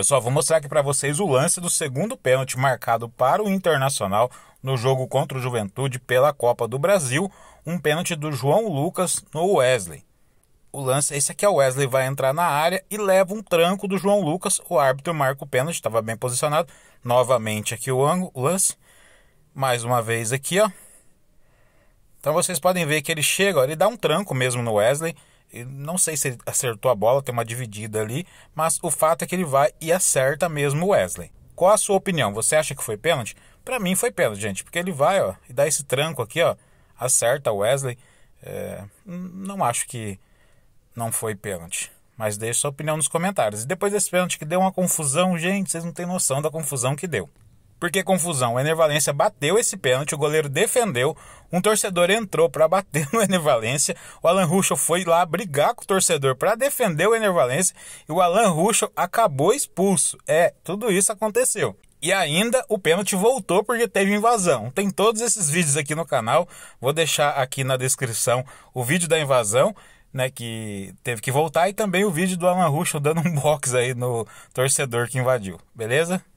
Pessoal, vou mostrar aqui para vocês o lance do segundo pênalti marcado para o Internacional no jogo contra o Juventude pela Copa do Brasil, um pênalti do João Lucas no Wesley. O lance é esse aqui, é o Wesley vai entrar na área e leva um tranco do João Lucas, o árbitro marca o pênalti, estava bem posicionado. Novamente aqui o ângulo, o lance. Mais uma vez aqui, ó. Então vocês podem ver que ele chega, ó, ele dá um tranco mesmo no Wesley não sei se ele acertou a bola, tem uma dividida ali, mas o fato é que ele vai e acerta mesmo o Wesley. Qual a sua opinião? Você acha que foi pênalti? Para mim foi pênalti, gente, porque ele vai, ó, e dá esse tranco aqui, ó, acerta o Wesley. É, não acho que não foi pênalti, mas deixe sua opinião nos comentários. E depois desse pênalti que deu uma confusão, gente, vocês não têm noção da confusão que deu. Porque confusão, o Enervalência bateu esse pênalti, o goleiro defendeu, um torcedor entrou para bater no Enervalência, o Alan Ruschel foi lá brigar com o torcedor para defender o Enervalência e o Alan Ruschel acabou expulso. É, tudo isso aconteceu. E ainda o pênalti voltou porque teve invasão. Tem todos esses vídeos aqui no canal. Vou deixar aqui na descrição o vídeo da invasão, né? Que teve que voltar, e também o vídeo do Alan Ruschel dando um box aí no torcedor que invadiu, beleza?